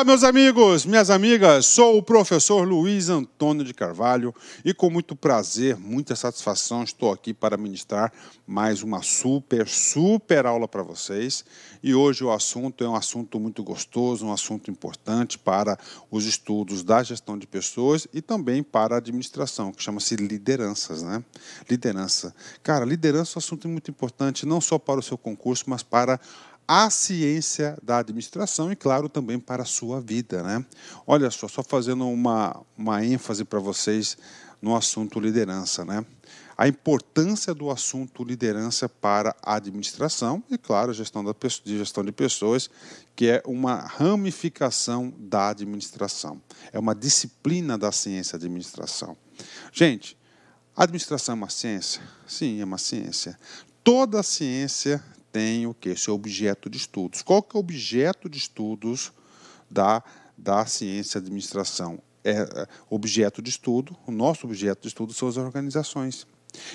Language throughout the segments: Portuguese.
Olá, meus amigos, minhas amigas. Sou o professor Luiz Antônio de Carvalho e com muito prazer, muita satisfação, estou aqui para ministrar mais uma super, super aula para vocês. E hoje o assunto é um assunto muito gostoso, um assunto importante para os estudos da gestão de pessoas e também para a administração, que chama-se lideranças, né? Liderança. Cara, liderança é um assunto muito importante, não só para o seu concurso, mas para a ciência da administração e, claro, também para a sua vida. Né? Olha só, só fazendo uma, uma ênfase para vocês no assunto liderança. Né? A importância do assunto liderança para a administração e, claro, gestão, da, de gestão de pessoas, que é uma ramificação da administração. É uma disciplina da ciência da administração. Gente, administração é uma ciência? Sim, é uma ciência. Toda ciência tem o que? Seu objeto de estudos. Qual que é o objeto de estudos da, da ciência da administração? É, é, objeto de estudo, o nosso objeto de estudo são as organizações.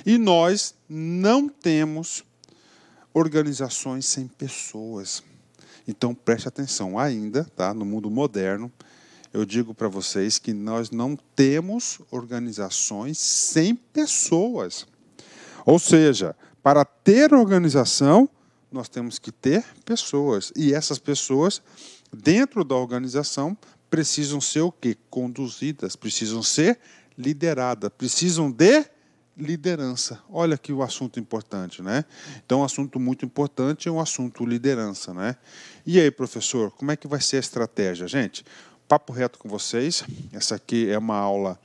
E nós não temos organizações sem pessoas. Então preste atenção ainda, tá? No mundo moderno, eu digo para vocês que nós não temos organizações sem pessoas. Ou seja, para ter organização, nós temos que ter pessoas. E essas pessoas, dentro da organização, precisam ser o quê? Conduzidas, precisam ser lideradas, precisam de liderança. Olha que o assunto importante, né? Então, um assunto muito importante é um assunto liderança, né? E aí, professor, como é que vai ser a estratégia? Gente, papo reto com vocês. Essa aqui é uma aula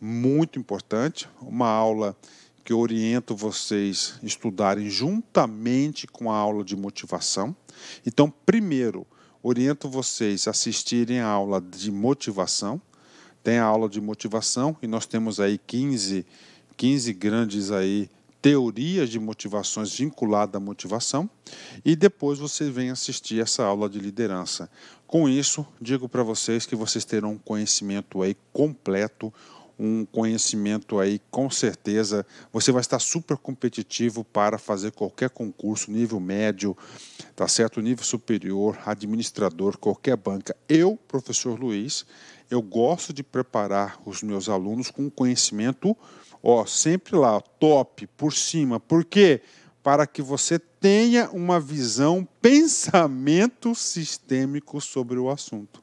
muito importante, uma aula que oriento vocês estudarem juntamente com a aula de motivação. Então, primeiro, oriento vocês assistirem a aula de motivação. Tem a aula de motivação e nós temos aí 15, 15 grandes aí teorias de motivações vinculadas à motivação e depois você vem assistir essa aula de liderança. Com isso, digo para vocês que vocês terão um conhecimento aí completo um conhecimento aí, com certeza. Você vai estar super competitivo para fazer qualquer concurso, nível médio, tá certo? Nível superior, administrador, qualquer banca. Eu, professor Luiz, eu gosto de preparar os meus alunos com conhecimento, ó, sempre lá, top, por cima. Por quê? Para que você tenha uma visão, pensamento sistêmico sobre o assunto.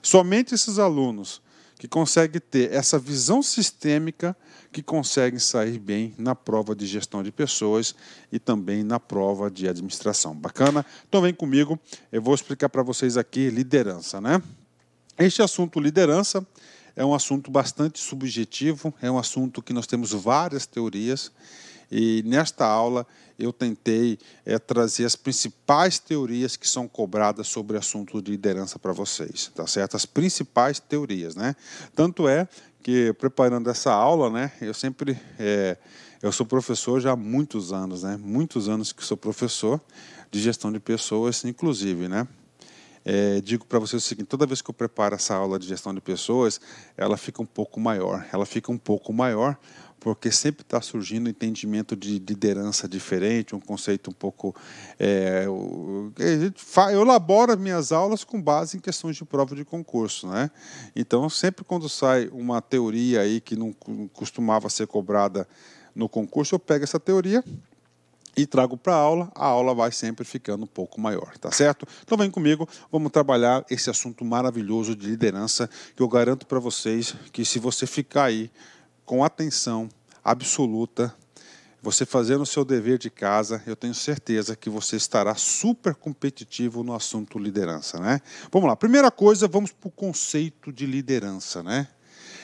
Somente esses alunos que consegue ter essa visão sistêmica que conseguem sair bem na prova de gestão de pessoas e também na prova de administração. Bacana? Então vem comigo, eu vou explicar para vocês aqui liderança, né? Este assunto liderança é um assunto bastante subjetivo, é um assunto que nós temos várias teorias e nesta aula eu tentei é, trazer as principais teorias que são cobradas sobre assunto de liderança para vocês, tá certo? As principais teorias, né? Tanto é que preparando essa aula, né, eu sempre é, eu sou professor já há muitos anos, né? Muitos anos que sou professor de gestão de pessoas, inclusive, né? É, digo para vocês o seguinte: toda vez que eu preparo essa aula de gestão de pessoas, ela fica um pouco maior. Ela fica um pouco maior porque sempre está surgindo entendimento de liderança diferente, um conceito um pouco. É, eu, eu elaboro as minhas aulas com base em questões de prova de concurso, né? Então, sempre quando sai uma teoria aí que não costumava ser cobrada no concurso, eu pego essa teoria e trago para a aula, a aula vai sempre ficando um pouco maior, tá certo? Então vem comigo, vamos trabalhar esse assunto maravilhoso de liderança que eu garanto para vocês que se você ficar aí com atenção absoluta, você fazendo o seu dever de casa, eu tenho certeza que você estará super competitivo no assunto liderança, né? Vamos lá. Primeira coisa, vamos para o conceito de liderança, né?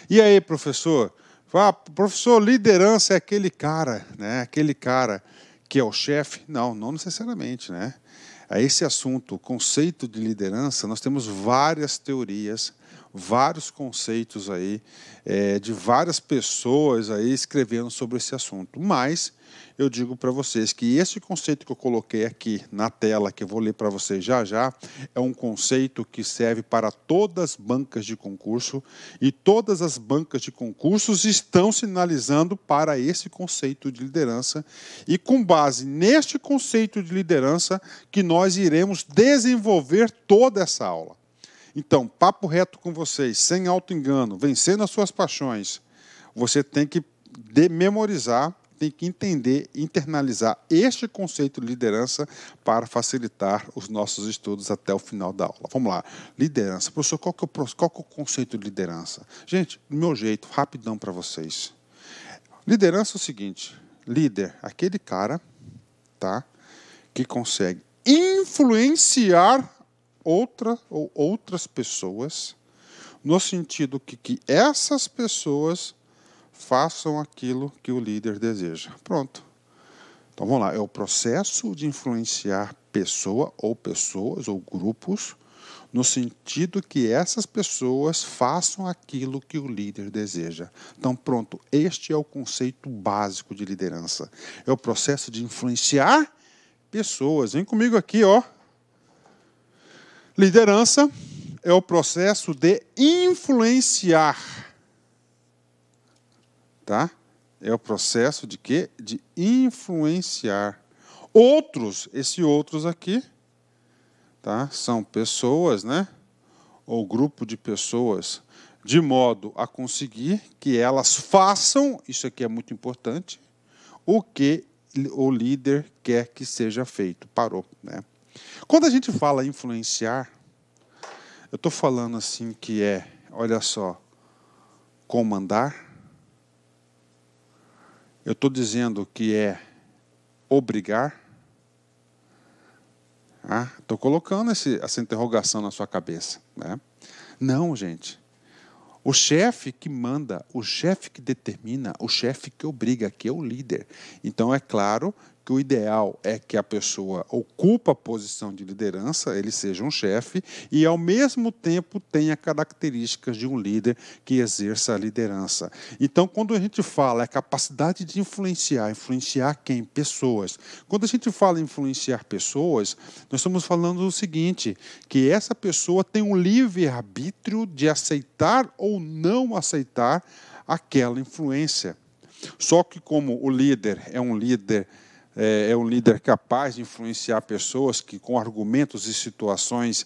E aí, professor? Ah, professor, liderança é aquele cara, né? Aquele cara que é o chefe? Não, não necessariamente, né? A esse assunto, conceito de liderança, nós temos várias teorias vários conceitos aí é, de várias pessoas aí escrevendo sobre esse assunto. Mas eu digo para vocês que esse conceito que eu coloquei aqui na tela, que eu vou ler para vocês já já, é um conceito que serve para todas as bancas de concurso e todas as bancas de concursos estão sinalizando para esse conceito de liderança e com base neste conceito de liderança que nós iremos desenvolver toda essa aula. Então, papo reto com vocês, sem auto-engano, vencendo as suas paixões, você tem que memorizar, tem que entender, internalizar este conceito de liderança para facilitar os nossos estudos até o final da aula. Vamos lá. Liderança. Professor, qual que é o, qual que é o conceito de liderança? Gente, do meu jeito, rapidão para vocês. Liderança é o seguinte: líder, aquele cara, tá? Que consegue influenciar outra ou outras pessoas, no sentido que, que essas pessoas façam aquilo que o líder deseja. Pronto. Então vamos lá, é o processo de influenciar pessoa ou pessoas ou grupos no sentido que essas pessoas façam aquilo que o líder deseja. Então, pronto, este é o conceito básico de liderança. É o processo de influenciar pessoas. Vem comigo aqui, ó, Liderança é o processo de influenciar. Tá? É o processo de quê? De influenciar. Outros, esse outros aqui, tá? São pessoas, né? Ou grupo de pessoas de modo a conseguir que elas façam, isso aqui é muito importante, o que o líder quer que seja feito. Parou, né? Quando a gente fala influenciar, eu estou falando assim que é, olha só, comandar. Eu estou dizendo que é obrigar. Estou ah, colocando esse, essa interrogação na sua cabeça. Né? Não, gente. O chefe que manda, o chefe que determina, o chefe que obriga, que é o líder. Então, é claro que o ideal é que a pessoa ocupa a posição de liderança, ele seja um chefe, e ao mesmo tempo tenha características de um líder que exerça a liderança. Então, quando a gente fala é capacidade de influenciar, influenciar quem? Pessoas. Quando a gente fala em influenciar pessoas, nós estamos falando do seguinte, que essa pessoa tem um livre-arbítrio de aceitar ou não aceitar aquela influência. Só que como o líder é um líder é, é um líder capaz de influenciar pessoas que, com argumentos e situações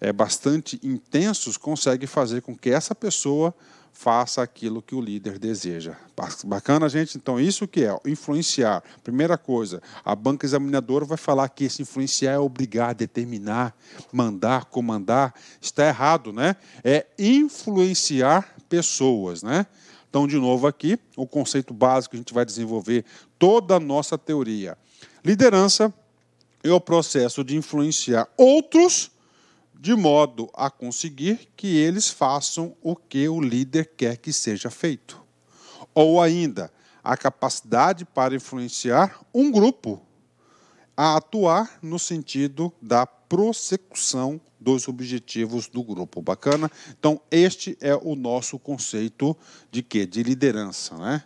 é, bastante intensos, consegue fazer com que essa pessoa faça aquilo que o líder deseja. Bacana, gente? Então, isso que é influenciar. Primeira coisa, a banca examinadora vai falar que esse influenciar é obrigar, determinar, mandar, comandar. Está errado, né? É influenciar pessoas, né? Então, de novo, aqui, o conceito básico que a gente vai desenvolver toda a nossa teoria. Liderança é o processo de influenciar outros de modo a conseguir que eles façam o que o líder quer que seja feito. Ou ainda, a capacidade para influenciar um grupo a atuar no sentido da prossecução dos objetivos do grupo. Bacana? Então, este é o nosso conceito de quê? De liderança, né?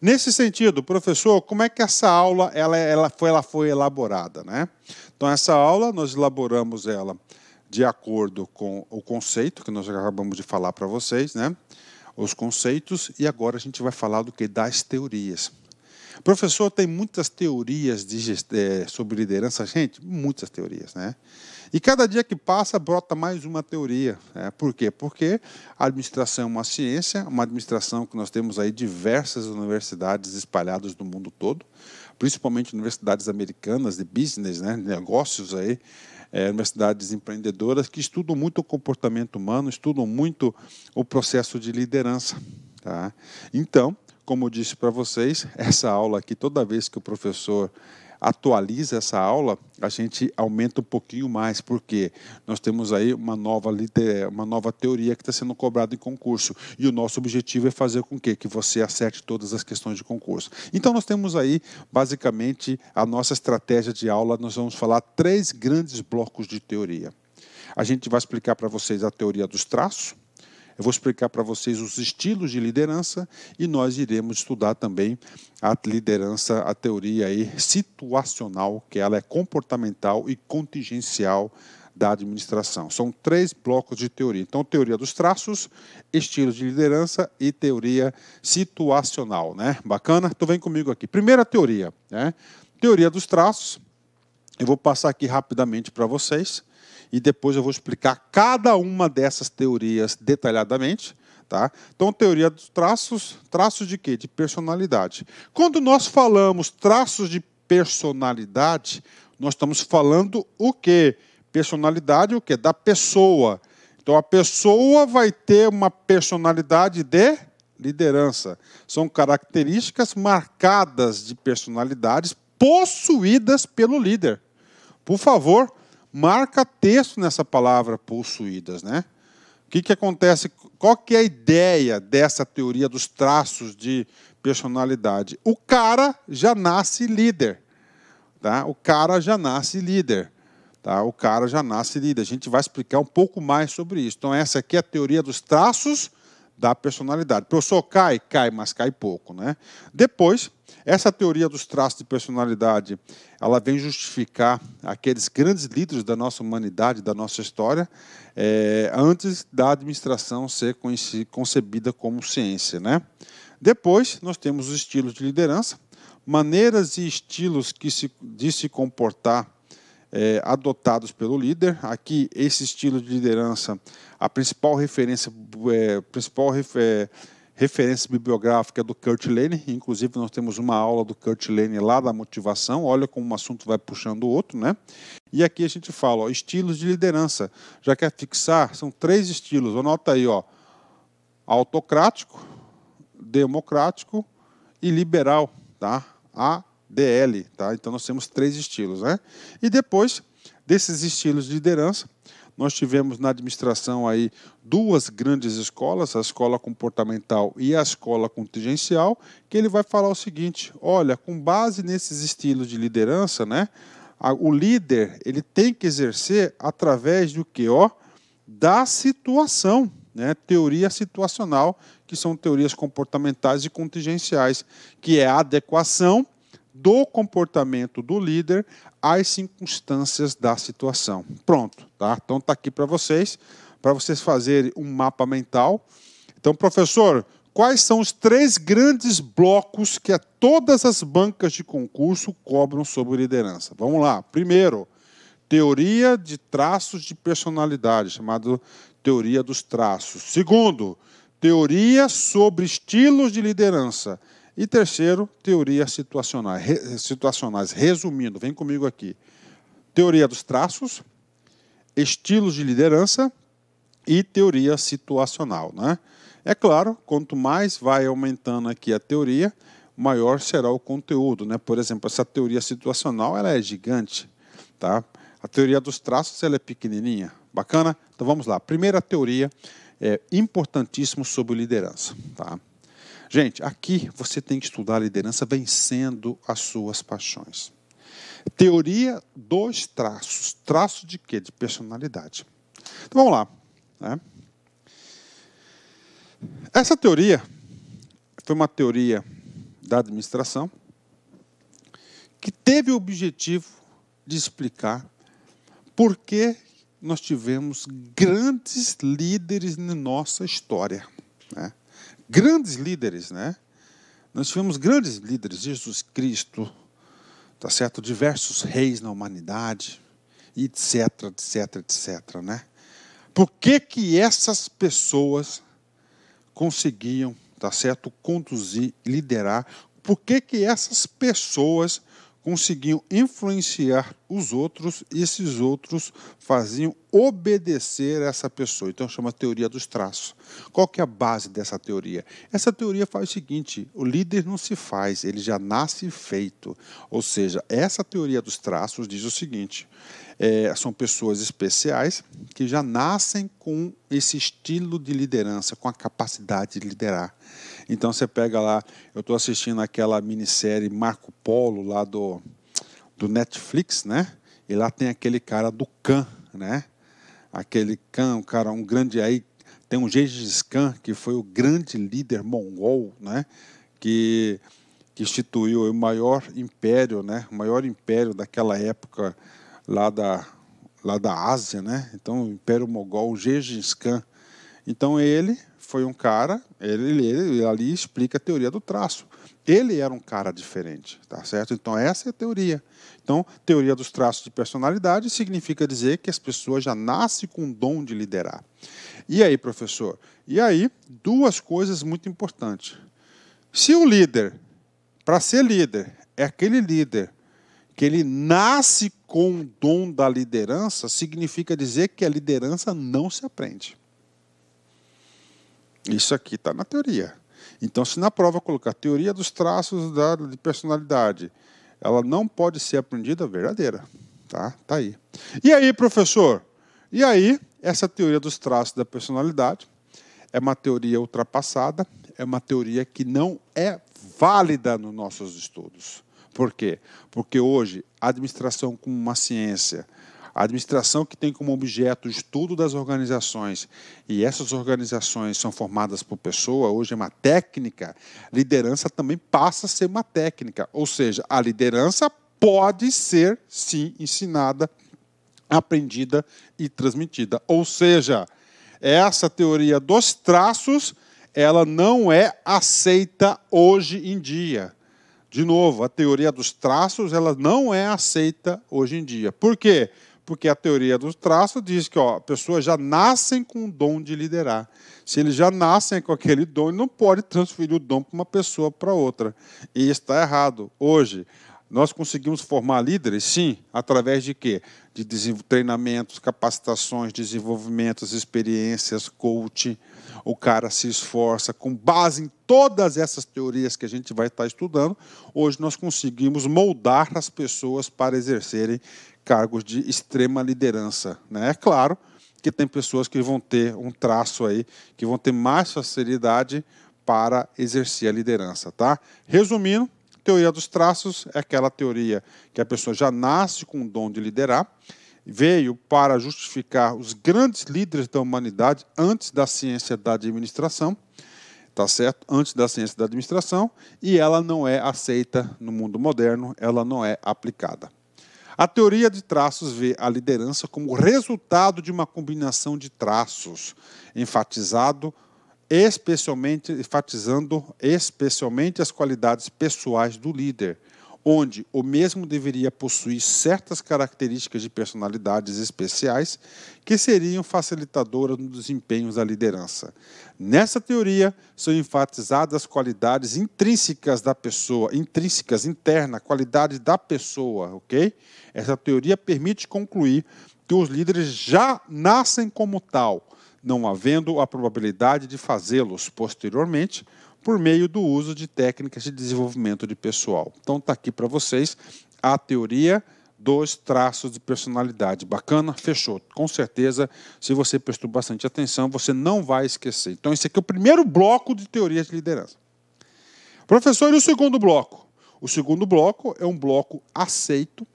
Nesse sentido, professor, como é que essa aula ela, ela, foi, ela foi elaborada? Né? Então, essa aula, nós elaboramos ela de acordo com o conceito que nós acabamos de falar para vocês, né? os conceitos, e agora a gente vai falar do que? Das teorias. Professor tem muitas teorias de, é, sobre liderança, gente, muitas teorias, né? E cada dia que passa, brota mais uma teoria. Né? Por quê? Porque a administração é uma ciência, uma administração que nós temos aí diversas universidades espalhadas no mundo todo, principalmente universidades americanas de business, né? negócios aí, é, universidades empreendedoras que estudam muito o comportamento humano, estudam muito o processo de liderança. Tá? Então, como disse para vocês, essa aula aqui, toda vez que o professor atualiza essa aula, a gente aumenta um pouquinho mais, porque nós temos aí uma nova, uma nova teoria que está sendo cobrada em concurso. E o nosso objetivo é fazer com que, que você acerte todas as questões de concurso. Então, nós temos aí, basicamente, a nossa estratégia de aula. Nós vamos falar três grandes blocos de teoria. A gente vai explicar para vocês a teoria dos traços, eu vou explicar para vocês os estilos de liderança e nós iremos estudar também a liderança, a teoria aí situacional, que ela é comportamental e contingencial da administração. São três blocos de teoria. Então, teoria dos traços, estilos de liderança e teoria situacional, né? Bacana? Então vem comigo aqui. Primeira teoria, né? Teoria dos traços. Eu vou passar aqui rapidamente para vocês e depois eu vou explicar cada uma dessas teorias detalhadamente. Tá? Então, teoria dos traços, traços de quê? De personalidade. Quando nós falamos traços de personalidade, nós estamos falando o quê? Personalidade o quê? Da pessoa. Então, a pessoa vai ter uma personalidade de liderança. São características marcadas de personalidades possuídas pelo líder. Por favor, marca texto nessa palavra possuídas, né? O que, que acontece? Qual que é a ideia dessa teoria dos traços de personalidade? O cara já nasce líder, tá? O cara já nasce líder, tá? O cara já nasce líder. A gente vai explicar um pouco mais sobre isso. Então essa aqui é a teoria dos traços da personalidade. Professor, cai? Cai, mas cai pouco, né? Depois essa teoria dos traços de personalidade, ela vem justificar aqueles grandes líderes da nossa humanidade, da nossa história, é, antes da administração ser concebida como ciência, né? Depois, nós temos os estilos de liderança, maneiras e estilos que se, de se comportar é, adotados pelo líder. Aqui, esse estilo de liderança, a principal referência, é, principal referência referência bibliográfica do Kurt Lane, inclusive nós temos uma aula do Kurt Lane lá da motivação, olha como um assunto vai puxando o outro, né? E aqui a gente fala, ó, estilos de liderança. Já quer fixar? São três estilos, anota aí, ó. Autocrático, democrático e liberal, tá? ADL, tá? Então nós temos três estilos, né? E depois desses estilos de liderança, nós tivemos na administração aí duas grandes escolas, a escola comportamental e a escola contingencial, que ele vai falar o seguinte: olha, com base nesses estilos de liderança, né, a, o líder ele tem que exercer através do que, ó, da situação. Né, teoria situacional, que são teorias comportamentais e contingenciais, que é a adequação do comportamento do líder às circunstâncias da situação. Pronto, tá? Então tá aqui para vocês, para vocês fazerem um mapa mental. Então, professor, quais são os três grandes blocos que todas as bancas de concurso cobram sobre liderança? Vamos lá. Primeiro, teoria de traços de personalidade, chamado teoria dos traços. Segundo, teoria sobre estilos de liderança. E terceiro, teorias situacionais. Re, situacionais. Resumindo, vem comigo aqui. Teoria dos traços, estilos de liderança e teoria situacional. Né? É claro, quanto mais vai aumentando aqui a teoria, maior será o conteúdo. Né? Por exemplo, essa teoria situacional ela é gigante. Tá? A teoria dos traços ela é pequenininha. Bacana? Então vamos lá. Primeira teoria é importantíssimo sobre liderança. Tá? Gente, aqui você tem que estudar a liderança vencendo as suas paixões. Teoria dos traços. Traço de quê? De personalidade. Então vamos lá. Né? Essa teoria foi uma teoria da administração que teve o objetivo de explicar por que nós tivemos grandes líderes na nossa história. Né? grandes líderes, né? Nós tivemos grandes líderes, Jesus Cristo, tá certo? Diversos reis na humanidade, etc, etc, etc, né? Por que que essas pessoas conseguiam, tá certo, conduzir, liderar? Por que que essas pessoas conseguiam influenciar os outros e esses outros faziam obedecer essa pessoa. Então chama teoria dos traços. Qual que é a base dessa teoria? Essa teoria faz o seguinte: o líder não se faz, ele já nasce feito. Ou seja, essa teoria dos traços diz o seguinte: é, são pessoas especiais que já nascem com esse estilo de liderança, com a capacidade de liderar. Então você pega lá, eu estou assistindo aquela minissérie Marco Polo lá do, do Netflix, né? E lá tem aquele cara do Khan, né? Aquele Khan, um cara, um grande aí, tem um Gengis Khan, que foi o grande líder mongol, né? Que, que instituiu o maior império, né? O maior império daquela época lá da, lá da Ásia, né? Então, o Império Mogol, Gengis Khan. Então, ele foi um cara, ele, ele, ali explica a teoria do traço. Ele era um cara diferente, tá certo? Então essa é a teoria. Então, teoria dos traços de personalidade significa dizer que as pessoas já nascem com o dom de liderar. E aí, professor? E aí, duas coisas muito importantes. Se o líder, para ser líder, é aquele líder que ele nasce com o dom da liderança, significa dizer que a liderança não se aprende. Isso aqui está na teoria. Então, se na prova colocar teoria dos traços da, de personalidade, ela não pode ser aprendida verdadeira. Tá? tá aí. E aí, professor? E aí, essa teoria dos traços da personalidade é uma teoria ultrapassada, é uma teoria que não é válida nos nossos estudos. Por quê? Porque hoje a administração como uma ciência a administração que tem como objeto o estudo das organizações, e essas organizações são formadas por pessoa, hoje é uma técnica, liderança também passa a ser uma técnica. Ou seja, a liderança pode ser, sim, ensinada, aprendida e transmitida. Ou seja, essa teoria dos traços, ela não é aceita hoje em dia. De novo, a teoria dos traços, ela não é aceita hoje em dia. Por quê? porque a teoria dos traços diz que ó, pessoas já nascem com o dom de liderar. Se eles já nascem com aquele dom, ele não pode transferir o dom para uma pessoa para outra. E está errado. Hoje, nós conseguimos formar líderes, sim, através de quê? De treinamentos, capacitações, desenvolvimentos, experiências, coaching. O cara se esforça com base em todas essas teorias que a gente vai estar estudando. Hoje nós conseguimos moldar as pessoas para exercerem cargos de extrema liderança. Né? É claro que tem pessoas que vão ter um traço aí, que vão ter mais facilidade para exercer a liderança. Tá? Resumindo, teoria dos traços é aquela teoria que a pessoa já nasce com o dom de liderar, veio para justificar os grandes líderes da humanidade antes da ciência da administração, tá certo? Antes da ciência da administração, e ela não é aceita no mundo moderno, ela não é aplicada. A teoria de traços vê a liderança como resultado de uma combinação de traços, enfatizado especialmente enfatizando especialmente as qualidades pessoais do líder, onde o mesmo deveria possuir certas características de personalidades especiais que seriam facilitadoras nos desempenhos da liderança. Nessa teoria, são enfatizadas qualidades intrínsecas da pessoa, intrínsecas, interna, qualidade da pessoa, ok? Essa teoria permite concluir que os líderes já nascem como tal, não havendo a probabilidade de fazê-los posteriormente por meio do uso de técnicas de desenvolvimento de pessoal. Então tá aqui para vocês a teoria dos traços de personalidade. Bacana? Fechou. Com certeza, se você prestou bastante atenção, você não vai esquecer. Então esse aqui é o primeiro bloco de teoria de liderança. Professor, e o segundo bloco? O segundo bloco é um bloco aceito.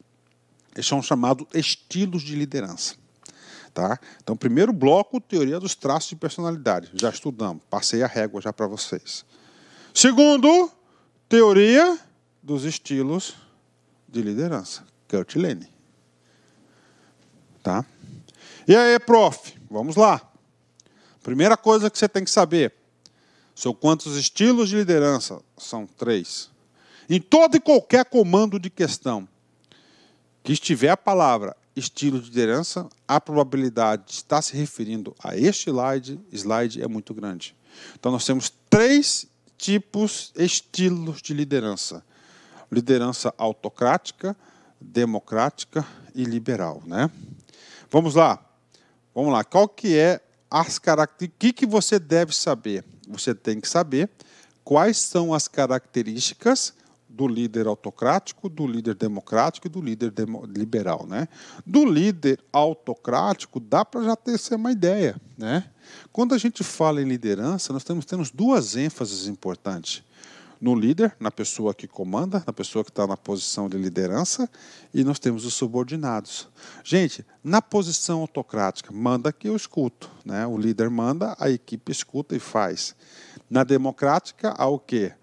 Eles são chamados estilos de liderança. Tá? Então, primeiro bloco, teoria dos traços de personalidade. Já estudamos, passei a régua já para vocês. Segundo, teoria dos estilos de liderança, Kurt Lehne. Tá? E aí, prof, vamos lá. Primeira coisa que você tem que saber são quantos estilos de liderança? São três. Em todo e qualquer comando de questão que estiver a palavra estilo de liderança, a probabilidade de estar se referindo a este slide, slide é muito grande. Então nós temos três tipos, estilos de liderança. Liderança autocrática, democrática e liberal, né? Vamos lá. Vamos lá. Qual que é as características? O que, que você deve saber? Você tem que saber quais são as características do líder autocrático, do líder democrático e do líder demo, liberal, né? Do líder autocrático dá para já ter uma ideia, né? Quando a gente fala em liderança, nós temos temos duas ênfases importantes no líder, na pessoa que comanda, na pessoa que está na posição de liderança, e nós temos os subordinados. Gente, na posição autocrática, manda que eu escuto, né? O líder manda, a equipe escuta e faz. Na democrática, há o quê?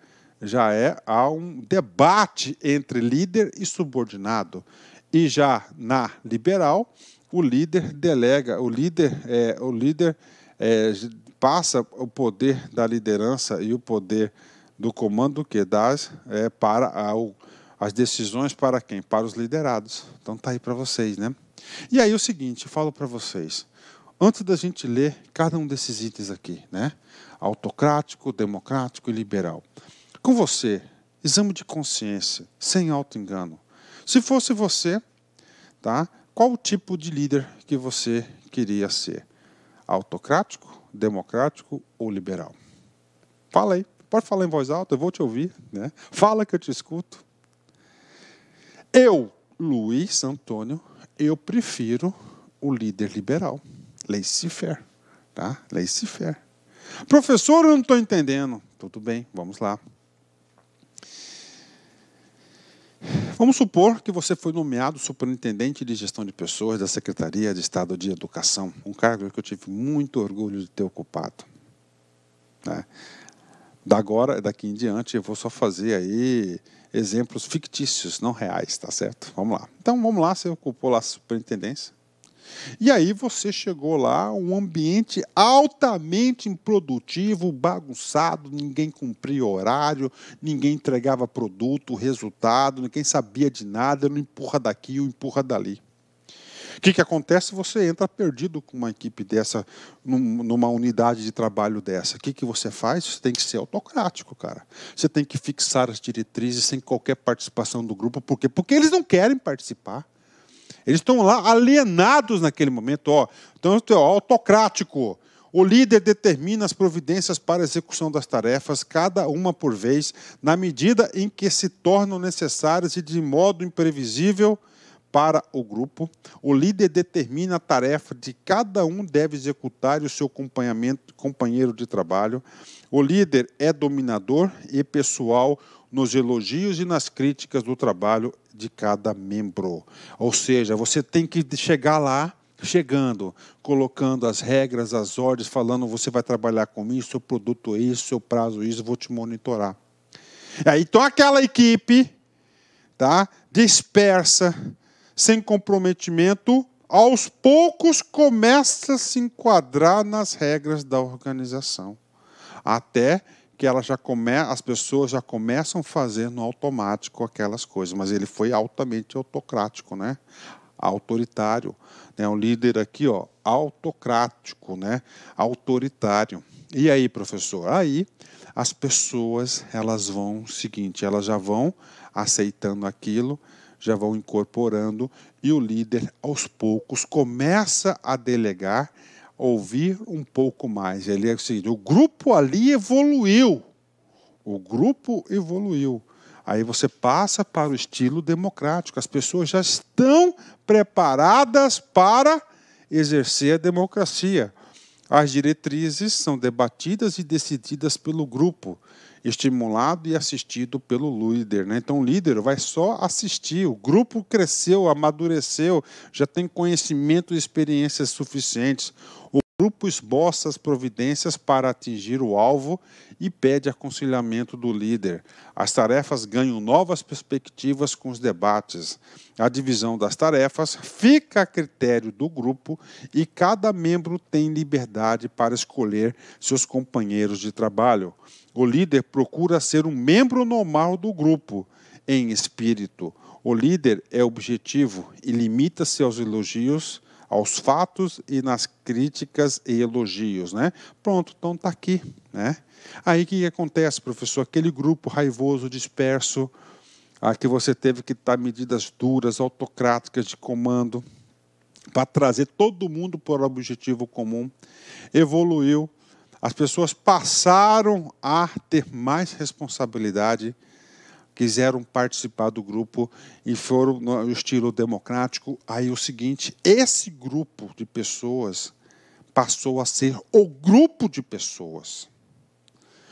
já é há um debate entre líder e subordinado. E já na liberal, o líder delega, o líder, é, o líder é, passa o poder da liderança e o poder do comando que dá é, para a, o, as decisões para quem? Para os liderados. Então tá aí para vocês, né? E aí o seguinte, eu falo para vocês, antes da gente ler cada um desses itens aqui, né? Autocrático, democrático e liberal. Com você, exame de consciência, sem auto-engano. Se fosse você, tá? qual o tipo de líder que você queria ser? Autocrático, democrático ou liberal? Fala aí. Pode falar em voz alta, eu vou te ouvir. Né? Fala que eu te escuto. Eu, Luiz Antônio, eu prefiro o líder liberal. Laissez-faire. Tá? Laissez-faire. Professor, eu não estou entendendo. Tudo bem, vamos lá. Vamos supor que você foi nomeado superintendente de gestão de pessoas da Secretaria de Estado de Educação, um cargo que eu tive muito orgulho de ter ocupado. Né? Da agora, daqui em diante, eu vou só fazer aí exemplos fictícios, não reais, tá certo? Vamos lá. Então, vamos lá, você ocupou lá a superintendência. E aí você chegou lá, um ambiente altamente improdutivo, bagunçado, ninguém cumpria horário, ninguém entregava produto, resultado, ninguém sabia de nada, não empurra daqui ou empurra dali. O que, que acontece? Você entra perdido com uma equipe dessa, numa unidade de trabalho dessa. O que, que você faz? Você tem que ser autocrático, cara. Você tem que fixar as diretrizes sem qualquer participação do grupo. Por quê? Porque eles não querem participar. Eles estão lá alienados naquele momento. Ó. Então, é autocrático. O líder determina as providências para a execução das tarefas, cada uma por vez, na medida em que se tornam necessárias e de modo imprevisível para o grupo. O líder determina a tarefa de cada um deve executar e o seu companheiro de trabalho. O líder é dominador e pessoal nos elogios e nas críticas do trabalho de cada membro. Ou seja, você tem que chegar lá chegando, colocando as regras, as ordens, falando você vai trabalhar com isso, seu produto é isso, seu prazo é isso, vou te monitorar. então aquela equipe, tá, dispersa, sem comprometimento, aos poucos começa a se enquadrar nas regras da organização, até que ela já come, as pessoas já começam a fazer no automático aquelas coisas, mas ele foi altamente autocrático, né? autoritário, né? um líder aqui ó, autocrático, né? autoritário. E aí, professor? Aí as pessoas elas vão o seguinte, elas já vão aceitando aquilo, já vão incorporando e o líder aos poucos começa a delegar ouvir um pouco mais. Ele é o seguinte: o grupo ali evoluiu. O grupo evoluiu. Aí você passa para o estilo democrático. As pessoas já estão preparadas para exercer a democracia. As diretrizes são debatidas e decididas pelo grupo estimulado e assistido pelo líder. Né? Então, o líder vai só assistir. O grupo cresceu, amadureceu, já tem conhecimento e experiências suficientes. O grupo esboça as providências para atingir o alvo e pede aconselhamento do líder. As tarefas ganham novas perspectivas com os debates. A divisão das tarefas fica a critério do grupo e cada membro tem liberdade para escolher seus companheiros de trabalho. O líder procura ser um membro normal do grupo, em espírito. O líder é objetivo e limita-se aos elogios, aos fatos e nas críticas e elogios, né? Pronto, então tá aqui, né? Aí o que acontece, professor? Aquele grupo raivoso, disperso, a que você teve que dar medidas duras, autocráticas de comando, para trazer todo mundo para o objetivo comum, evoluiu as pessoas passaram a ter mais responsabilidade, quiseram participar do grupo e foram no estilo democrático. Aí o seguinte, esse grupo de pessoas passou a ser o grupo de pessoas.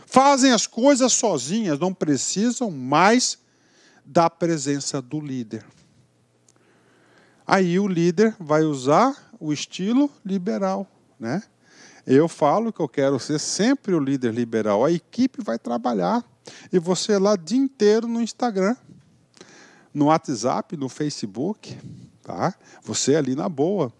Fazem as coisas sozinhas, não precisam mais da presença do líder. Aí o líder vai usar o estilo liberal, né? Eu falo que eu quero ser sempre o líder liberal. A equipe vai trabalhar. E você lá o dia inteiro no Instagram, no WhatsApp, no Facebook. Tá? Você ali na boa.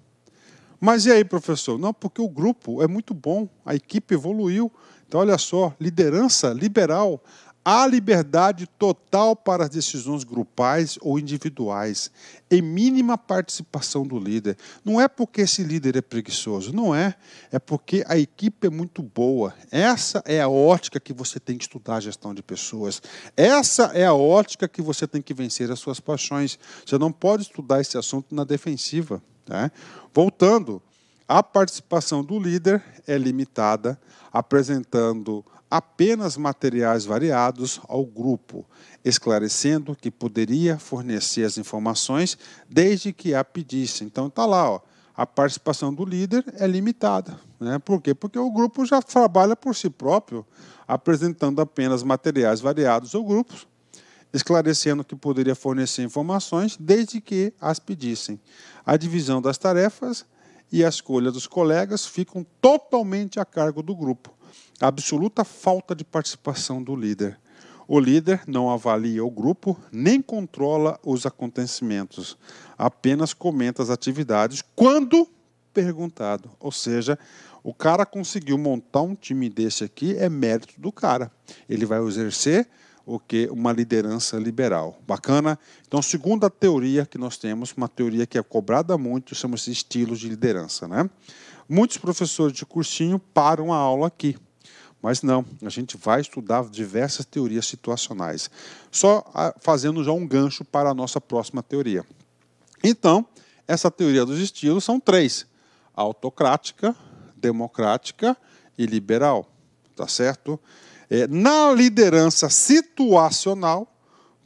Mas e aí, professor? Não, porque o grupo é muito bom, a equipe evoluiu. Então, olha só, liderança liberal Há liberdade total para as decisões grupais ou individuais, em mínima participação do líder. Não é porque esse líder é preguiçoso, não é. É porque a equipe é muito boa. Essa é a ótica que você tem que estudar a gestão de pessoas. Essa é a ótica que você tem que vencer as suas paixões. Você não pode estudar esse assunto na defensiva. Né? Voltando, a participação do líder é limitada, apresentando apenas materiais variados ao grupo, esclarecendo que poderia fornecer as informações desde que a pedisse. Então está lá, ó, a participação do líder é limitada. Né? Por quê? Porque o grupo já trabalha por si próprio, apresentando apenas materiais variados ao grupo, esclarecendo que poderia fornecer informações desde que as pedissem. A divisão das tarefas e a escolha dos colegas ficam totalmente a cargo do grupo a absoluta falta de participação do líder. O líder não avalia o grupo nem controla os acontecimentos, apenas comenta as atividades quando perguntado. Ou seja, o cara conseguiu montar um time desse aqui é mérito do cara. Ele vai exercer o que uma liderança liberal. Bacana? Então, segunda teoria que nós temos, uma teoria que é cobrada muito, chama-se estilos de liderança, né? Muitos professores de cursinho param a aula aqui mas não, a gente vai estudar diversas teorias situacionais. Só ah, fazendo já um gancho para a nossa próxima teoria. Então, essa teoria dos estilos são três: autocrática, democrática e liberal. Tá certo? É, na liderança situacional,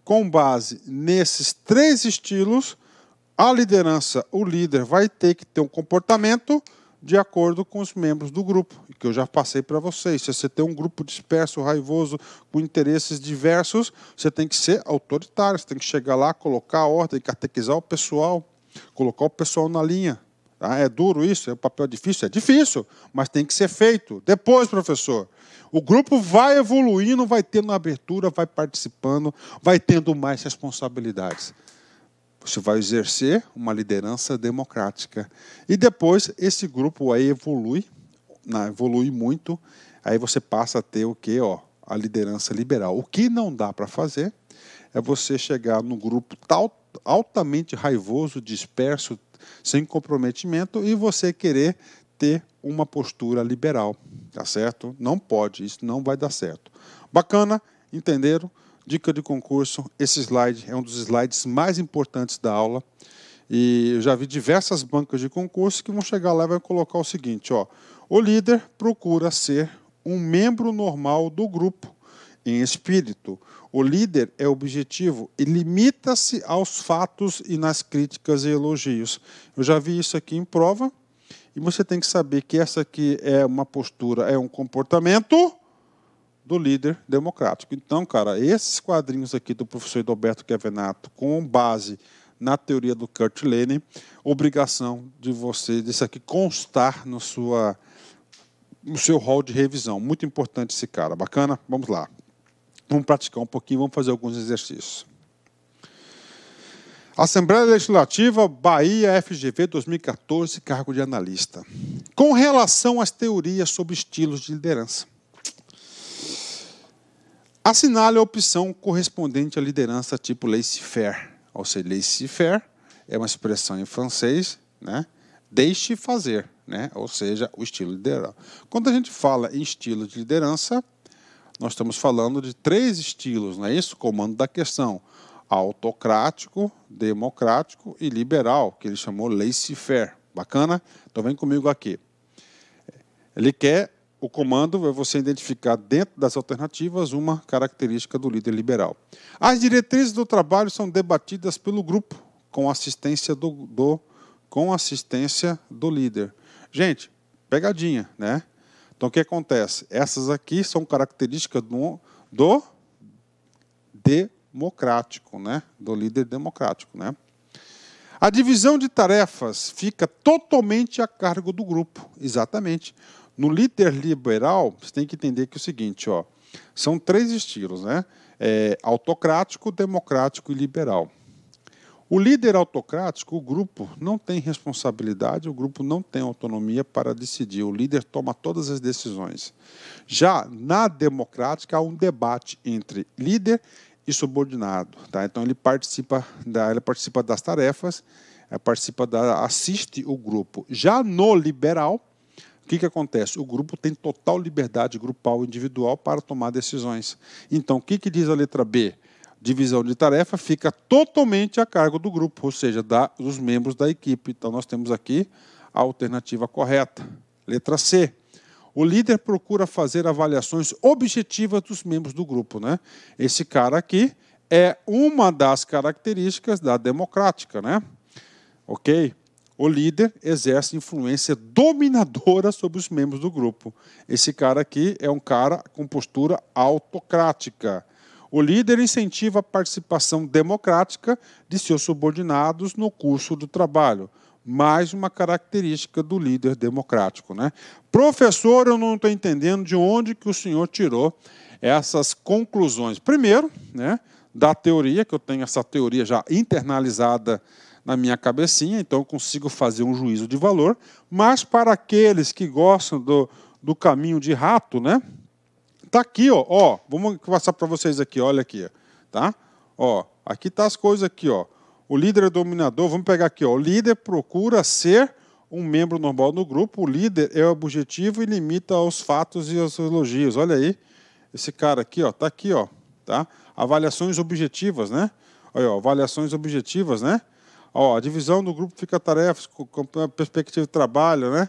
com base nesses três estilos, a liderança, o líder vai ter que ter um comportamento de acordo com os membros do grupo, que eu já passei para vocês. Se você tem um grupo disperso, raivoso, com interesses diversos, você tem que ser autoritário, você tem que chegar lá, colocar a ordem, catequizar o pessoal, colocar o pessoal na linha. Ah, é duro isso? É um papel difícil? É difícil, mas tem que ser feito. Depois, professor, o grupo vai evoluindo, vai tendo abertura, vai participando, vai tendo mais responsabilidades. Você vai exercer uma liderança democrática. E depois esse grupo aí evolui, né, evolui muito, aí você passa a ter o que, ó, a liderança liberal. O que não dá para fazer é você chegar num grupo tal, altamente raivoso, disperso, sem comprometimento e você querer ter uma postura liberal, tá certo? Não pode, isso não vai dar certo. Bacana, entenderam? Dica de concurso, esse slide é um dos slides mais importantes da aula. E eu já vi diversas bancas de concurso que vão chegar lá e vão colocar o seguinte, ó: o líder procura ser um membro normal do grupo em espírito. O líder é objetivo e limita-se aos fatos e nas críticas e elogios. Eu já vi isso aqui em prova, e você tem que saber que essa aqui é uma postura, é um comportamento do líder democrático. Então, cara, esses quadrinhos aqui do professor Roberto Kevinato, com base na teoria do Kurt Lehne, obrigação de você, desse aqui, constar no, sua, no seu hall de revisão. Muito importante esse cara. Bacana? Vamos lá. Vamos praticar um pouquinho, vamos fazer alguns exercícios. Assembleia Legislativa Bahia FGV 2014, cargo de analista. Com relação às teorias sobre estilos de liderança. Assinale a opção correspondente à liderança tipo laissez-faire. Ou seja, laissez-faire é uma expressão em francês, né? deixe fazer, né? ou seja, o estilo liderança. Quando a gente fala em estilo de liderança, nós estamos falando de três estilos, não é isso? Comando da questão autocrático, democrático e liberal, que ele chamou laissez-faire. Bacana? Então vem comigo aqui. Ele quer o comando é você identificar dentro das alternativas uma característica do líder liberal. As diretrizes do trabalho são debatidas pelo grupo, com assistência do, do com assistência do líder. Gente, pegadinha, né? Então o que acontece? Essas aqui são características do, do democrático, né? Do líder democrático, né? A divisão de tarefas fica totalmente a cargo do grupo, exatamente. No líder liberal, você tem que entender que é o seguinte, ó, são três estilos, né? É, autocrático, democrático e liberal. O líder autocrático, o grupo, não tem responsabilidade, o grupo não tem autonomia para decidir. O líder toma todas as decisões. Já na democrática, há um debate entre líder e subordinado. Tá? Então, ele participa, da, ele participa das tarefas, é, participa da, assiste o grupo. Já no liberal, o que, que acontece? O grupo tem total liberdade grupal individual para tomar decisões. Então, o que, que diz a letra B? Divisão de tarefa fica totalmente a cargo do grupo, ou seja, da, dos membros da equipe. Então, nós temos aqui a alternativa correta. Letra C. O líder procura fazer avaliações objetivas dos membros do grupo. Né? Esse cara aqui é uma das características da democrática. Né? Ok? O líder exerce influência dominadora sobre os membros do grupo. Esse cara aqui é um cara com postura autocrática. O líder incentiva a participação democrática de seus subordinados no curso do trabalho. Mais uma característica do líder democrático. Né? Professor, eu não estou entendendo de onde que o senhor tirou essas conclusões. Primeiro, né, da teoria, que eu tenho essa teoria já internalizada na minha cabecinha, então eu consigo fazer um juízo de valor. Mas para aqueles que gostam do, do caminho de rato, né? Tá aqui, ó, ó Vamos passar para vocês aqui, olha aqui, tá? Ó, aqui tá as coisas aqui, ó. O líder é dominador, vamos pegar aqui, ó. O líder procura ser um membro normal do grupo, o líder é objetivo e limita os fatos e os elogios. Olha aí, esse cara aqui, ó, tá aqui, ó, tá? Avaliações objetivas, né? Olha, ó, avaliações objetivas, né? Ó, a divisão do grupo fica tarefas, com perspectiva de trabalho, né?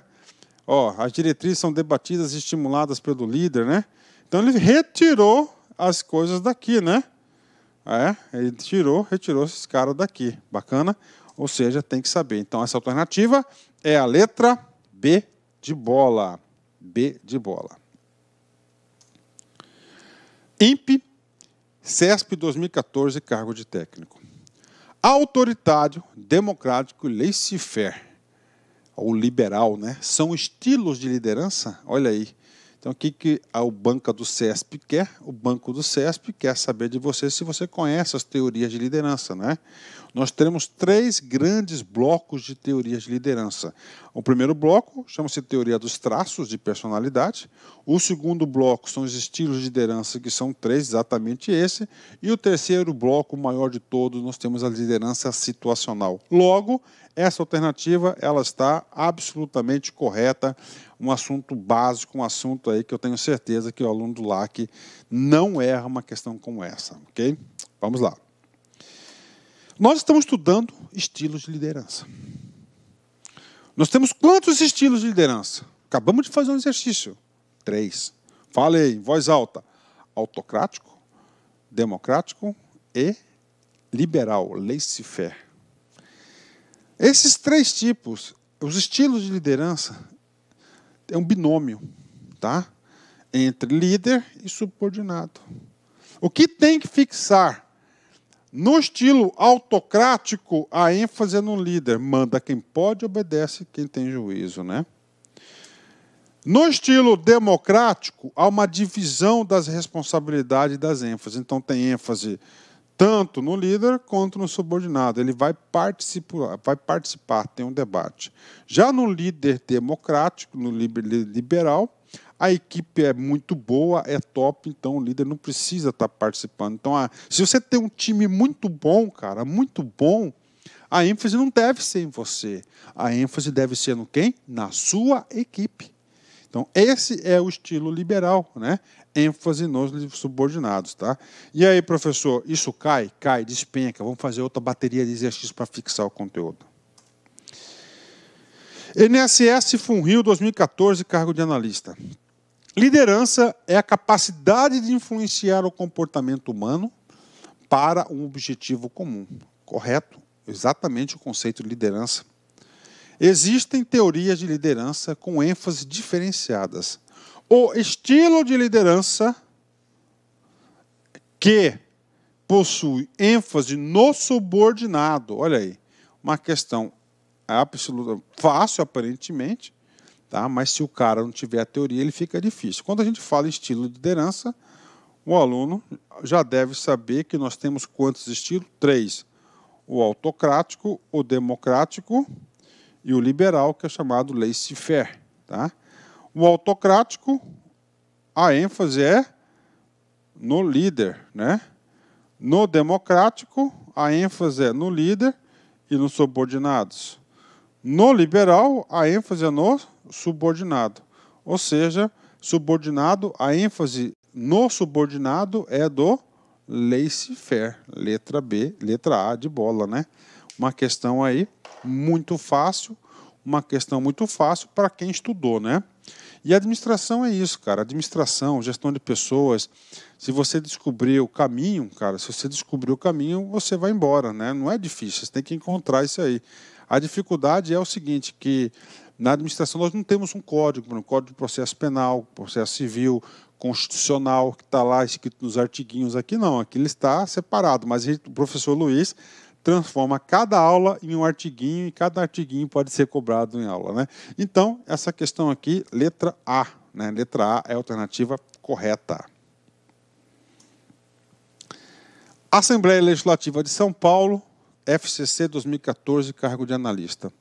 Ó, as diretrizes são debatidas e estimuladas pelo líder, né? Então ele retirou as coisas daqui, né? É, ele tirou, retirou esses caras daqui. Bacana? Ou seja, tem que saber. Então essa alternativa é a letra B de bola. B de bola. INPE, CESP 2014, cargo de técnico autoritário, democrático e laissez-faire, ou liberal, né? São estilos de liderança, olha aí. Então, o que, que o Banco do CESP quer? O Banco do CESP quer saber de você se você conhece as teorias de liderança, né? nós teremos três grandes blocos de teorias de liderança. O primeiro bloco chama-se teoria dos traços de personalidade. O segundo bloco são os estilos de liderança, que são três, exatamente esse. E o terceiro bloco, o maior de todos, nós temos a liderança situacional. Logo, essa alternativa ela está absolutamente correta. Um assunto básico, um assunto aí que eu tenho certeza que o aluno do LAC não erra uma questão como essa, ok? Vamos lá. Nós estamos estudando estilos de liderança. Nós temos quantos estilos de liderança? Acabamos de fazer um exercício. Três. Falei em voz alta: autocrático, democrático e liberal, laissez-faire. Esses três tipos, os estilos de liderança, é um binômio, tá? Entre líder e subordinado. O que tem que fixar no estilo autocrático, a ênfase é no líder. Manda quem pode, obedece quem tem juízo, né? No estilo democrático, há uma divisão das responsabilidades e das ênfases. Então, tem ênfase tanto no líder quanto no subordinado. Ele vai participar, vai participar tem um debate. Já no líder democrático, no liberal, a equipe é muito boa, é top, então o líder não precisa estar tá participando. Então, se você tem um time muito bom, cara, muito bom, a ênfase não deve ser em você. A ênfase deve ser no quem? Na sua equipe. Então, esse é o estilo liberal, né? ênfase nos subordinados, tá? E aí, professor, isso cai? Cai, despenca. Vamos fazer outra bateria de exercícios para fixar o conteúdo. NSS Funrio 2014, cargo de analista. Liderança é a capacidade de influenciar o comportamento humano para um objetivo comum. Correto? Exatamente o conceito de liderança. Existem teorias de liderança com ênfase diferenciadas. O estilo de liderança que possui ênfase no subordinado. Olha aí, uma questão absoluta, fácil aparentemente, Tá? Mas se o cara não tiver a teoria, ele fica difícil. Quando a gente fala estilo de liderança, o aluno já deve saber que nós temos quantos estilos? Três: o autocrático, o democrático e o liberal, que é chamado laissez-faire. Tá? O autocrático, a ênfase é no líder, né? No democrático, a ênfase é no líder e nos subordinados. No liberal, a ênfase é nos subordinado. Ou seja, subordinado, a ênfase no subordinado é do laissez-faire, letra B, letra A de bola, né? Uma questão aí muito fácil, uma questão muito fácil para quem estudou, né? E administração é isso, cara. Administração, gestão de pessoas. Se você descobrir o caminho, cara, se você descobrir o caminho, você vai embora, né? Não é difícil, você tem que encontrar isso aí. A dificuldade é o seguinte, que na administração, nós não temos um código, um código de processo penal, processo civil, constitucional, que está lá escrito nos artiguinhos aqui, não. Aqui ele está separado, mas gente, o professor Luiz transforma cada aula em um artiguinho e cada artiguinho pode ser cobrado em aula. Né? Então, essa questão aqui, letra A. Né? Letra A é a alternativa correta. Assembleia Legislativa de São Paulo, FCC 2014, cargo de analista.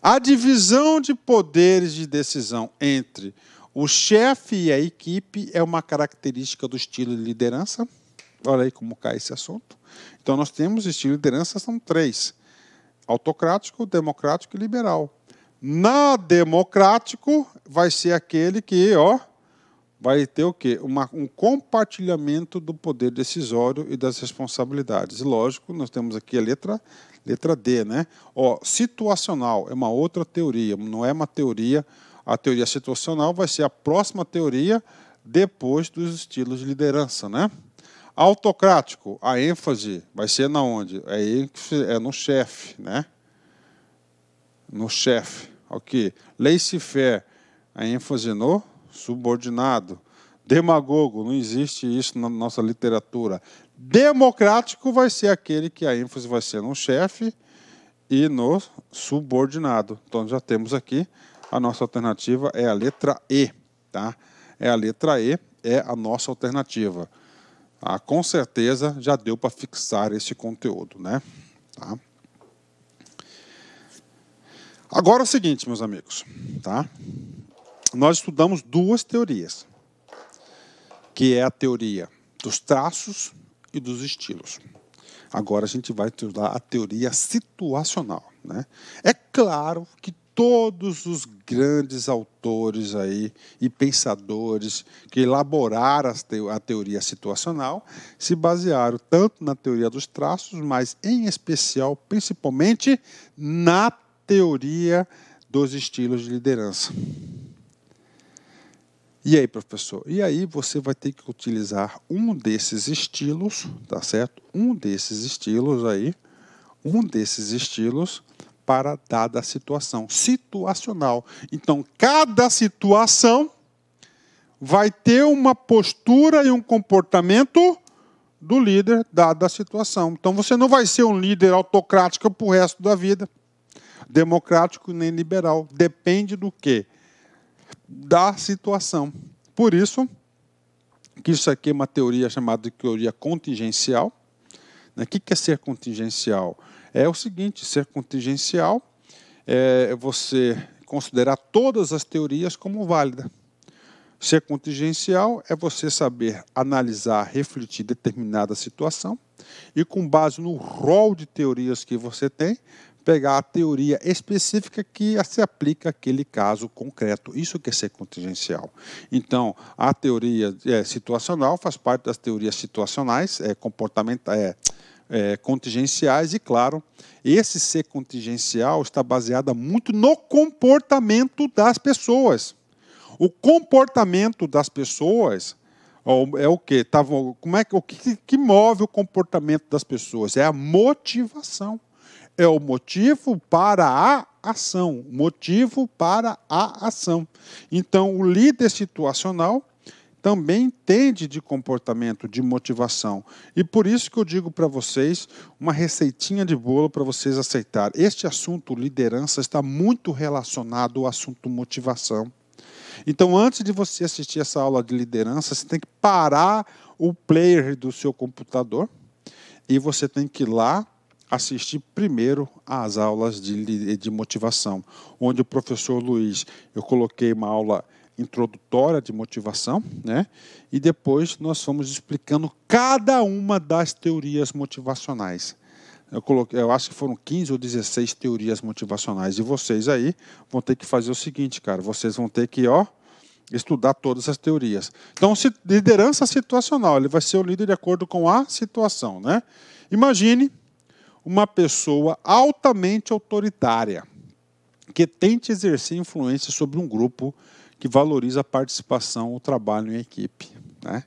A divisão de poderes de decisão entre o chefe e a equipe é uma característica do estilo de liderança. Olha aí como cai esse assunto. Então, nós temos estilo de liderança, são três: autocrático, democrático e liberal. Na democrático, vai ser aquele que, ó, vai ter o quê? Uma, um compartilhamento do poder decisório e das responsabilidades. E lógico, nós temos aqui a letra Letra D, né? Ó, situacional é uma outra teoria, não é uma teoria. A teoria situacional vai ser a próxima teoria depois dos estilos de liderança, né? Autocrático, a ênfase vai ser na onde? É, é no chefe, né? No chefe. Ok. Laissez-faire, a ênfase no subordinado demagogo, não existe isso na nossa literatura. Democrático vai ser aquele que a ênfase vai ser no chefe e no subordinado. Então já temos aqui a nossa alternativa é a letra E, tá? É a letra E é a nossa alternativa. Ah, com certeza já deu para fixar esse conteúdo, né? Tá? Agora é o seguinte, meus amigos, tá? Nós estudamos duas teorias que é a teoria dos traços e dos estilos. Agora a gente vai estudar a teoria situacional. Né? É claro que todos os grandes autores aí e pensadores que elaboraram a teoria situacional se basearam tanto na teoria dos traços, mas em especial, principalmente, na teoria dos estilos de liderança. E aí, professor? E aí você vai ter que utilizar um desses estilos, tá certo? Um desses estilos aí, um desses estilos para dada situação, situacional. Então, cada situação vai ter uma postura e um comportamento do líder dada a situação. Então, você não vai ser um líder autocrático para o resto da vida, democrático nem liberal. Depende do quê? da situação. Por isso, que isso aqui é uma teoria chamada de teoria contingencial. O né? que é ser contingencial? É o seguinte: ser contingencial é você considerar todas as teorias como válida. Ser contingencial é você saber analisar, refletir determinada situação e, com base no rol de teorias que você tem, pegar a teoria específica que se aplica àquele caso concreto. Isso que é ser contingencial. Então, a teoria é, situacional faz parte das teorias situacionais, é, comportamentais, é, é, contingenciais, e claro, esse ser contingencial está baseado muito no comportamento das pessoas. O comportamento das pessoas é o que? Tá, como é, o que, que move o comportamento das pessoas? É a motivação é o motivo para a ação, motivo para a ação. Então, o líder situacional também entende de comportamento, de motivação. E por isso que eu digo para vocês uma receitinha de bolo para vocês aceitar. Este assunto liderança está muito relacionado ao assunto motivação. Então, antes de você assistir essa aula de liderança, você tem que parar o player do seu computador e você tem que ir lá assistir primeiro às aulas de, de motivação, onde o professor Luiz, eu coloquei uma aula introdutória de motivação, né? E depois nós fomos explicando cada uma das teorias motivacionais. Eu, coloquei, eu acho que foram 15 ou 16 teorias motivacionais. E vocês aí vão ter que fazer o seguinte, cara. Vocês vão ter que, ó, estudar todas as teorias. Então, liderança situacional. Ele vai ser o líder de acordo com a situação, né? Imagine uma pessoa altamente autoritária que tente exercer influência sobre um grupo que valoriza a participação, o trabalho em equipe. Né?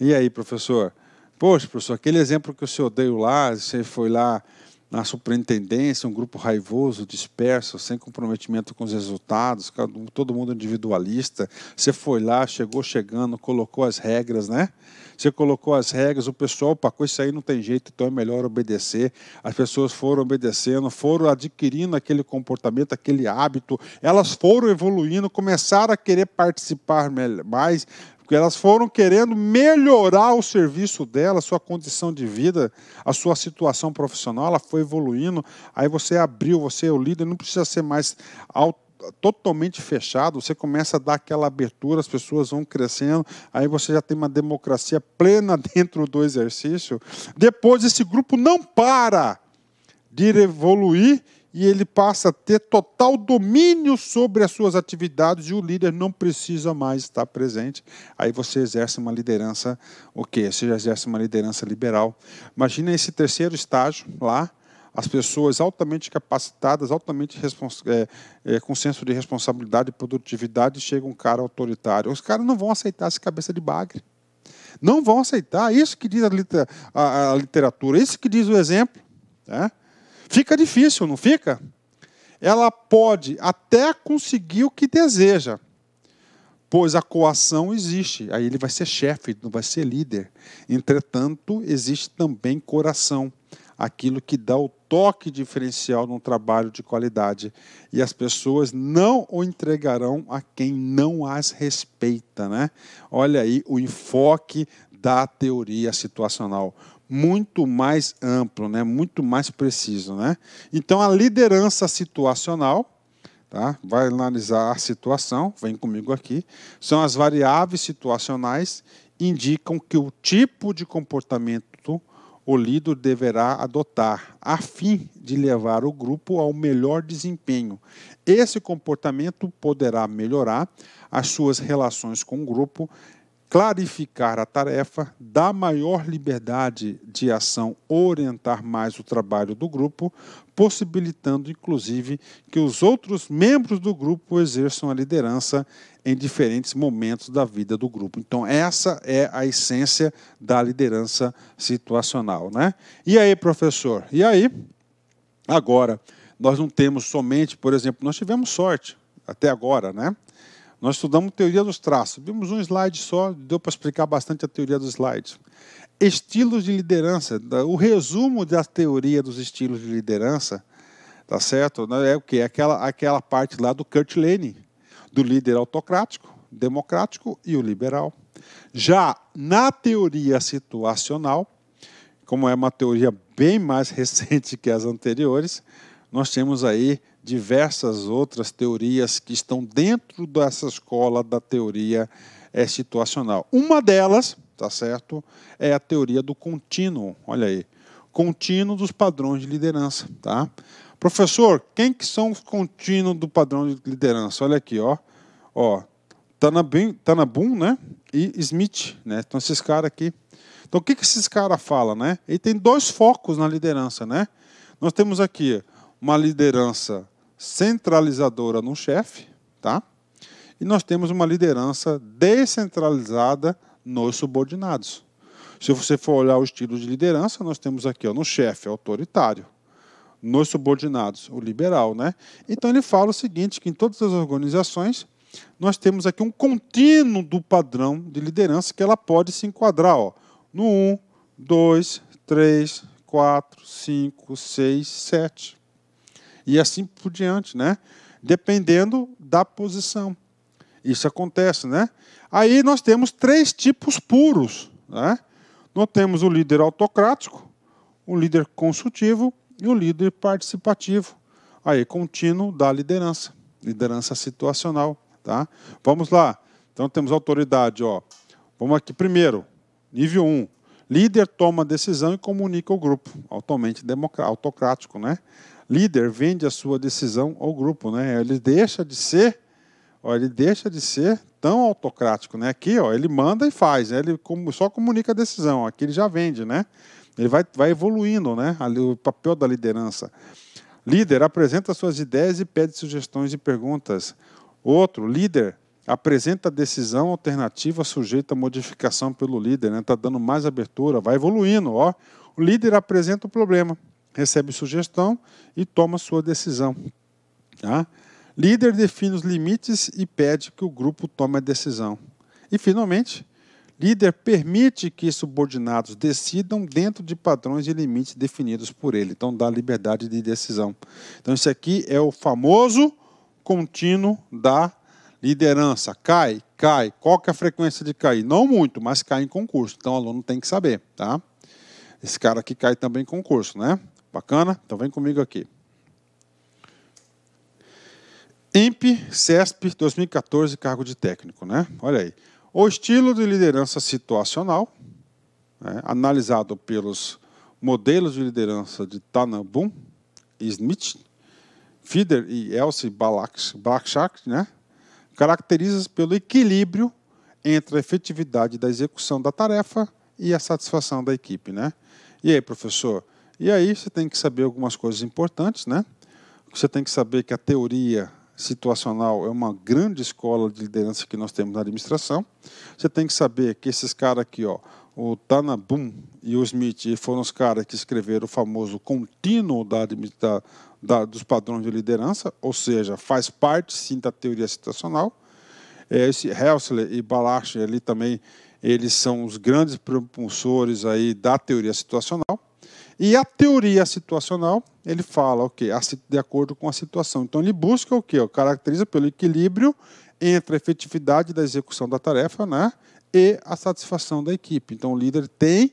E aí, professor? Poxa, professor, aquele exemplo que o senhor deu lá, você foi lá na superintendência, um grupo raivoso, disperso, sem comprometimento com os resultados, todo mundo individualista. Você foi lá, chegou chegando, colocou as regras, né? Você colocou as regras, o pessoal pacou, isso aí não tem jeito, então é melhor obedecer. As pessoas foram obedecendo, foram adquirindo aquele comportamento, aquele hábito, elas foram evoluindo, começaram a querer participar mais, elas foram querendo melhorar o serviço dela, sua condição de vida, a sua situação profissional, ela foi evoluindo. Aí você abriu, você é o líder, não precisa ser mais auto, totalmente fechado, você começa a dar aquela abertura, as pessoas vão crescendo, aí você já tem uma democracia plena dentro do exercício. Depois, esse grupo não para de evoluir e ele passa a ter total domínio sobre as suas atividades e o líder não precisa mais estar presente. Aí você exerce uma liderança, o okay, Você já exerce uma liderança liberal. Imagina esse terceiro estágio lá, as pessoas altamente capacitadas, altamente é, é, com senso de responsabilidade e produtividade, chega um cara autoritário. Os caras não vão aceitar essa cabeça de bagre. Não vão aceitar. Isso que diz a, literatura, isso que diz o exemplo. Né? Fica difícil, não fica? Ela pode até conseguir o que deseja, pois a coação existe. Aí ele vai ser chefe, não vai ser líder. Entretanto, existe também coração, aquilo que dá o toque diferencial num trabalho de qualidade. E as pessoas não o entregarão a quem não as respeita, né? Olha aí o enfoque da teoria situacional muito mais amplo, né? muito mais preciso. Né? Então, a liderança situacional tá? vai analisar a situação, vem comigo aqui, são as variáveis situacionais indicam que o tipo de comportamento o líder deverá adotar a fim de levar o grupo ao melhor desempenho. Esse comportamento poderá melhorar as suas relações com o grupo, clarificar a tarefa, dar maior liberdade de ação, orientar mais o trabalho do grupo, possibilitando inclusive que os outros membros do grupo exerçam a liderança em diferentes momentos da vida do grupo. Então essa é a essência da liderança situacional, né? E aí, professor? E aí? Agora, nós não temos somente, por exemplo, nós tivemos sorte até agora, né? Nós estudamos teoria dos traços. Vimos um slide só, deu para explicar bastante a teoria dos slides. Estilos de liderança. O resumo da teoria dos estilos de liderança, tá certo? Né, é o que? Aquela, aquela parte lá do Kurt Lenin, do líder autocrático, democrático e o liberal. Já na teoria situacional, como é uma teoria bem mais recente que as anteriores, nós temos aí diversas outras teorias que estão dentro dessa escola da teoria é, situacional. Uma delas, tá certo, é a teoria do contínuo. Olha aí, contínuo dos padrões de liderança, tá? Professor, quem que são os contínuos do padrão de liderança? Olha aqui, ó, ó, Tanabim, Tanabum, né? E Smith, né? Então esses caras aqui. Então o que que esses caras falam, né? E tem dois focos na liderança, né? Nós temos aqui uma liderança centralizadora no chefe, tá? E nós temos uma liderança descentralizada nos subordinados. Se você for olhar o estilo de liderança, nós temos aqui ó, no chefe é autoritário, nos subordinados o liberal, né? Então ele fala o seguinte, que em todas as organizações nós temos aqui um contínuo do padrão de liderança que ela pode se enquadrar, ó, no 1, 2, 3, 4, 5, 6, 7 e assim por diante, né? Dependendo da posição. Isso acontece, né? Aí nós temos três tipos puros, né? Nós temos o líder autocrático, o líder consultivo e o líder participativo. Aí, contínuo da liderança, liderança situacional, tá? Vamos lá. Então temos autoridade, ó. Vamos aqui primeiro, nível 1, um, Líder toma decisão e comunica ao grupo, altamente autocrático, né? líder vende a sua decisão ao grupo, né? Ele deixa de ser, ó, ele deixa de ser tão autocrático, né? Aqui, ó, ele manda e faz, né? ele só comunica a decisão. Aqui ele já vende, né? Ele vai, vai evoluindo, né? Ali, o papel da liderança. Líder apresenta suas ideias e pede sugestões e perguntas. Outro líder apresenta decisão alternativa sujeita a modificação pelo líder, né? Tá dando mais abertura, vai evoluindo, ó. O líder apresenta o problema recebe sugestão e toma sua decisão. Tá? Líder define os limites e pede que o grupo tome a decisão. E, finalmente, líder permite que subordinados decidam dentro de padrões e limites definidos por ele. Então, dá liberdade de decisão. Então, isso aqui é o famoso contínuo da liderança. Cai, cai. Qual que é a frequência de cair? Não muito, mas cai em concurso. Então, o aluno tem que saber, tá? Esse cara aqui cai também em concurso, né? Bacana? Então vem comigo aqui. INPE, CESP 2014, cargo de técnico, né? Olha aí. O estilo de liderança situacional, né? analisado pelos modelos de liderança de Tanabun, Smith, Fieder e Elsie Balakshak, né? caracteriza-se pelo equilíbrio entre a efetividade da execução da tarefa e a satisfação da equipe. Né? E aí, professor, e aí você tem que saber algumas coisas importantes, né? Você tem que saber que a teoria situacional é uma grande escola de liderança que nós temos na administração. Você tem que saber que esses caras aqui, ó, o Tanabum e o Smith, foram os caras que escreveram o famoso contínuo da, da, da, dos padrões de liderança, ou seja, faz parte sim da teoria situacional. É, esse Helsler e Balach ali também, eles são os grandes propulsores aí da teoria situacional. E a teoria situacional, ele fala o okay, quê? De acordo com a situação. Então ele busca o quê? Caracteriza pelo equilíbrio entre a efetividade da execução da tarefa né, e a satisfação da equipe. Então o líder tem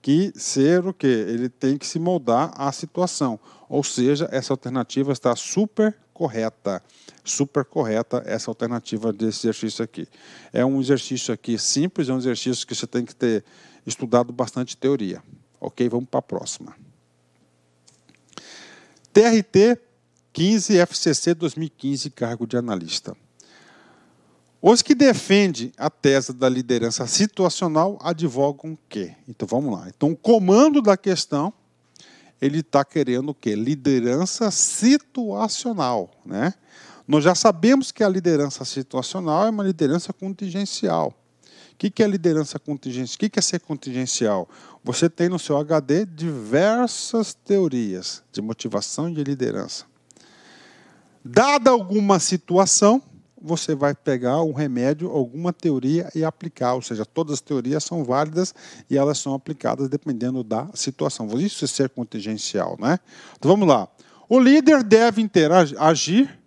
que ser o quê? Ele tem que se moldar à situação. Ou seja, essa alternativa está super correta. Super correta essa alternativa desse exercício aqui. É um exercício aqui simples, é um exercício que você tem que ter estudado bastante teoria. Ok, vamos para a próxima. TRT 15 FCC 2015, cargo de analista. Os que defendem a tese da liderança situacional advogam o quê? Então vamos lá. Então o comando da questão ele está querendo o quê? Liderança situacional, né? Nós já sabemos que a liderança situacional é uma liderança contingencial que, que é liderança contingente? O que, é ser contingencial? Você tem no seu HD diversas teorias de motivação e de liderança. Dada alguma situação, você vai pegar um remédio, alguma teoria e aplicar. Ou seja, todas as teorias são válidas e elas são aplicadas dependendo da situação. Isso é ser contingencial, né? Então vamos lá. O líder deve interagir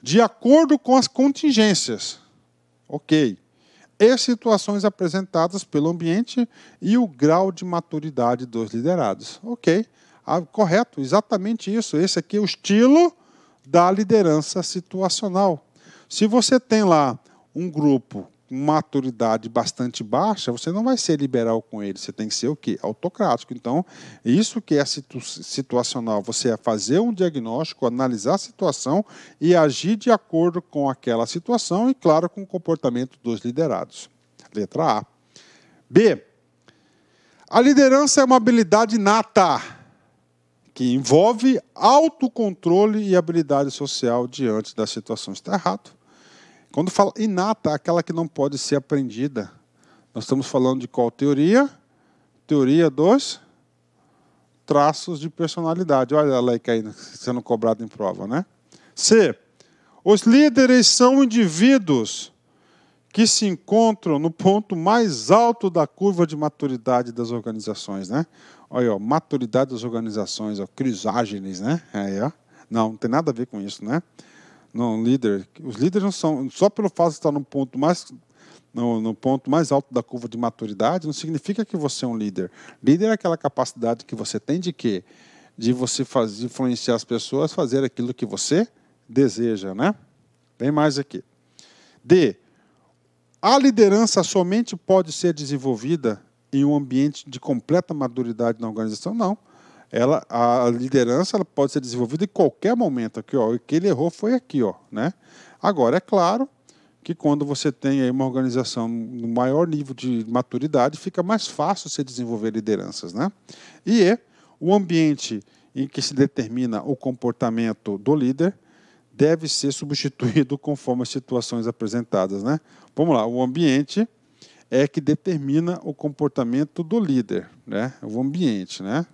de acordo com as contingências. Ok e situações apresentadas pelo ambiente e o grau de maturidade dos liderados. Ok, ah, correto, exatamente isso. Esse aqui é o estilo da liderança situacional. Se você tem lá um grupo maturidade bastante baixa, você não vai ser liberal com ele, você tem que ser o quê? Autocrático. Então, isso que é situ situacional, você é fazer um diagnóstico, analisar a situação e agir de acordo com aquela situação e, claro, com o comportamento dos liderados. Letra A. B. A liderança é uma habilidade nata que envolve autocontrole e habilidade social diante das situações. Está errado. Quando fala inata, aquela que não pode ser aprendida, nós estamos falando de qual teoria? Teoria dos traços de personalidade. Olha a lei caindo, sendo cobrado em prova, né? C. Os líderes são indivíduos que se encontram no ponto mais alto da curva de maturidade das organizações, né? Olha, ó, maturidade das organizações, ó, criságenes, né? Aí, ó. Não, não tem nada a ver com isso, né? Não, líder. Os líderes não são. Só pelo fato de estar no ponto mais. No, no ponto mais alto da curva de maturidade, não significa que você é um líder. Líder é aquela capacidade que você tem de quê? De você fazer, influenciar as pessoas a fazer aquilo que você deseja, né? Vem mais aqui. D. A liderança somente pode ser desenvolvida em um ambiente de completa maturidade na organização? Não ela, a liderança ela pode ser desenvolvida em qualquer momento aqui, ó. O que ele errou foi aqui, ó, né? Agora é claro que quando você tem aí uma organização no maior nível de maturidade, fica mais fácil se desenvolver lideranças, né? E é o ambiente em que se determina o comportamento do líder deve ser substituído conforme as situações apresentadas, né? Vamos lá, o ambiente é que determina o comportamento do líder, né? O ambiente, né?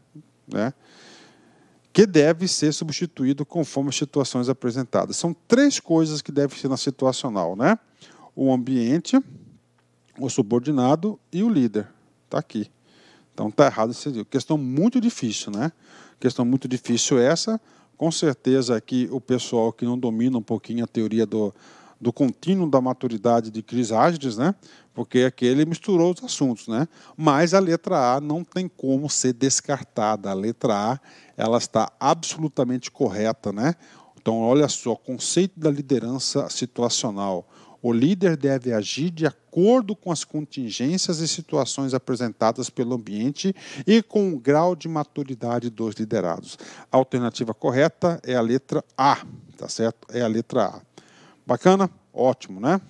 né? que deve ser substituído conforme as situações apresentadas. São três coisas que devem ser na situacional, né? O ambiente, o subordinado e o líder. Está aqui. Então está errado esse Questão muito difícil, né? Questão muito difícil essa. Com certeza aqui o pessoal que não domina um pouquinho a teoria do, do contínuo da maturidade de Cris Asdes, né? porque aqui ele misturou os assuntos, né? Mas a letra A não tem como ser descartada. A letra A, ela está absolutamente correta, né? Então, olha só, conceito da liderança situacional. O líder deve agir de acordo com as contingências e situações apresentadas pelo ambiente e com o grau de maturidade dos liderados. A alternativa correta é a letra A, tá certo? É a letra A. Bacana? Ótimo, né?